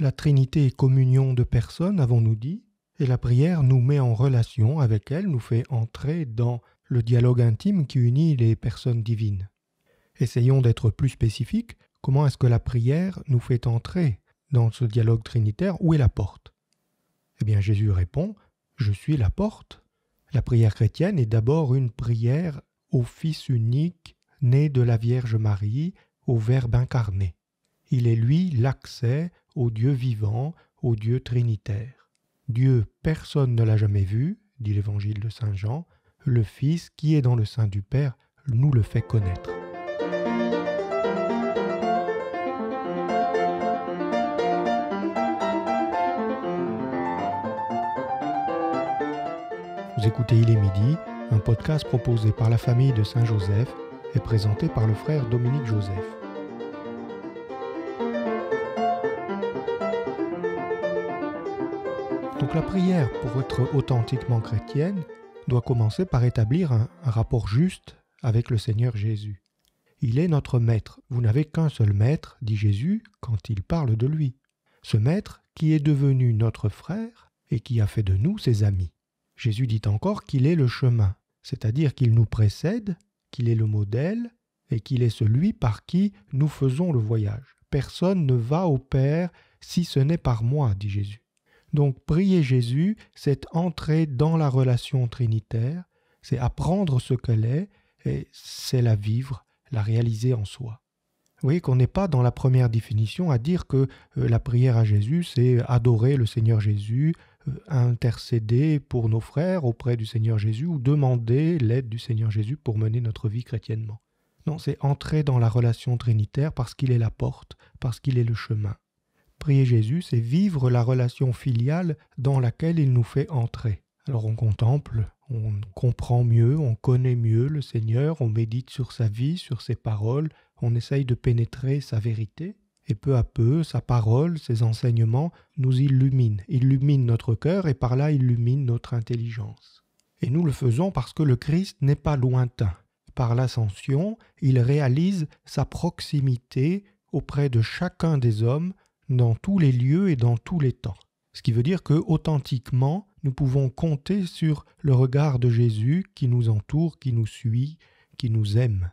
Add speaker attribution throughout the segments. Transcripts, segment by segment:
Speaker 1: la Trinité est communion de personnes, avons-nous dit, et la prière nous met en relation avec elle, nous fait entrer dans le dialogue intime qui unit les personnes divines. Essayons d'être plus spécifiques. Comment est-ce que la prière nous fait entrer dans ce dialogue trinitaire Où est la porte Eh bien Jésus répond, Je suis la porte. La prière chrétienne est d'abord une prière au Fils unique, né de la Vierge Marie, au Verbe incarné. Il est lui l'accès au Dieu vivant, au Dieu trinitaire. Dieu, personne ne l'a jamais vu, dit l'évangile de Saint Jean, le Fils qui est dans le sein du Père nous le fait connaître. Vous écoutez Il est midi, un podcast proposé par la famille de Saint-Joseph et présenté par le frère Dominique Joseph. Donc la prière, pour être authentiquement chrétienne, doit commencer par établir un, rapport juste avec le Seigneur Jésus. Il est notre maître. Vous n'avez qu'un seul maître, dit Jésus quand il parle de lui. Ce maître qui est devenu notre frère et qui a fait de nous ses amis. Jésus dit encore qu'il est le chemin, c'est-à-dire qu'il nous précède, qu'il est le modèle et qu'il est celui par qui nous faisons le voyage. Personne ne va au Père si ce n'est par moi, dit Jésus. Donc prier Jésus, c'est entrer dans la relation trinitaire, c'est apprendre ce qu'elle est, et c'est la vivre, la réaliser en soi. Vous voyez qu'on n'est pas dans la première définition à dire que euh, la prière à Jésus, c'est adorer le Seigneur Jésus, euh, intercéder pour nos frères auprès du Seigneur Jésus ou demander l'aide du Seigneur Jésus pour mener notre vie chrétiennement. Non, c'est entrer dans la relation trinitaire parce qu'il est la porte, parce qu'il est le chemin. Prier Jésus, c'est vivre la relation filiale dans laquelle il nous fait entrer. Alors on contemple, on comprend mieux, on connaît mieux le Seigneur, on médite sur sa vie, sur ses paroles, on essaye de pénétrer sa vérité, et peu à peu, sa parole, ses enseignements nous illuminent, illuminent notre cœur et par là illuminent notre intelligence. Et nous le faisons parce que le Christ n'est pas lointain. Par l'ascension, il réalise sa proximité auprès de chacun des hommes dans tous les lieux et dans tous les temps. Ce qui veut dire que, authentiquement, nous pouvons compter sur le regard de Jésus qui nous entoure, qui nous suit, qui nous aime.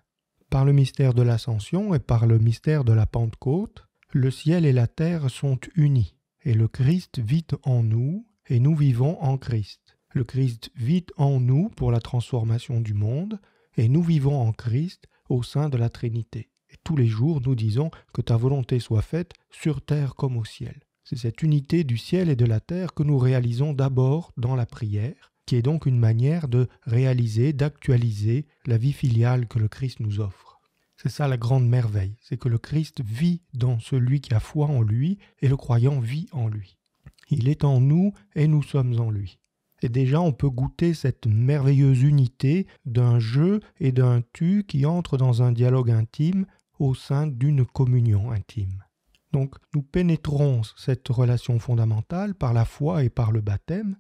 Speaker 1: Par le mystère de l'ascension et par le mystère de la Pentecôte, le ciel et la terre sont unis, et le Christ vit en nous, et nous vivons en Christ. Le Christ vit en nous pour la transformation du monde, et nous vivons en Christ au sein de la Trinité tous les jours, nous disons que ta volonté soit faite sur terre comme au ciel. C'est cette unité du ciel et de la terre que nous réalisons d'abord dans la prière, qui est donc une manière de réaliser, d'actualiser la vie filiale que le Christ nous offre. C'est ça la grande merveille, c'est que le Christ vit dans celui qui a foi en lui et le croyant vit en lui. Il est en nous et nous sommes en lui. Et déjà, on peut goûter cette merveilleuse unité d'un jeu et d'un tu qui entrent dans un dialogue intime au sein d'une communion intime. Donc nous pénétrons cette relation fondamentale par la foi et par le baptême,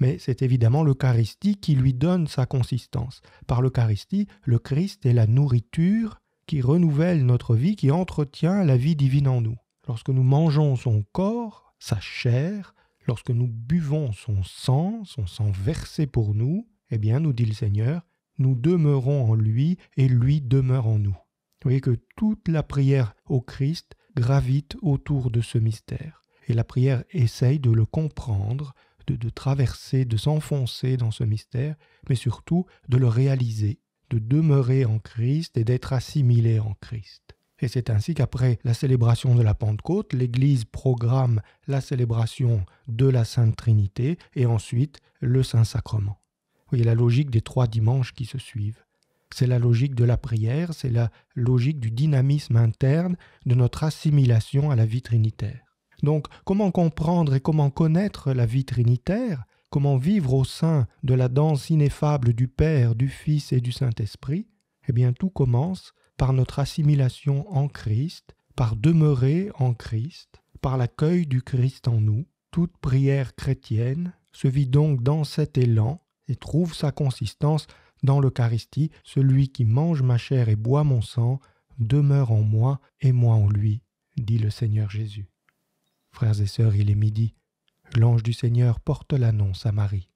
Speaker 1: mais c'est évidemment l'Eucharistie qui lui donne sa consistance. Par l'Eucharistie, le Christ est la nourriture qui renouvelle notre vie, qui entretient la vie divine en nous. Lorsque nous mangeons son corps, sa chair, lorsque nous buvons son sang, son sang versé pour nous, eh bien, nous dit le Seigneur, nous demeurons en lui et lui demeure en nous. Vous voyez que toute la prière au Christ gravite autour de ce mystère. Et la prière essaye de le comprendre, de, traverser, de s'enfoncer dans ce mystère, mais surtout de le réaliser, de demeurer en Christ et d'être assimilé en Christ. Et c'est ainsi qu'après la célébration de la Pentecôte, l'Église programme la célébration de la Sainte Trinité et ensuite le Saint Sacrement. Vous voyez la logique des trois dimanches qui se suivent. C'est la logique de la prière, c'est la logique du dynamisme interne, de notre assimilation à la vie trinitaire. Donc, comment comprendre et comment connaître la vie trinitaire Comment vivre au sein de la danse ineffable du Père, du Fils et du Saint-Esprit Eh bien, tout commence par notre assimilation en Christ, par demeurer en Christ, par l'accueil du Christ en nous. Toute prière chrétienne se vit donc dans cet élan et trouve sa consistance dans l'Eucharistie, Celui qui mange ma chair et boit mon sang demeure en moi et moi en lui, dit le Seigneur Jésus. Frères et sœurs, il est midi. L'ange du Seigneur porte l'annonce à Marie.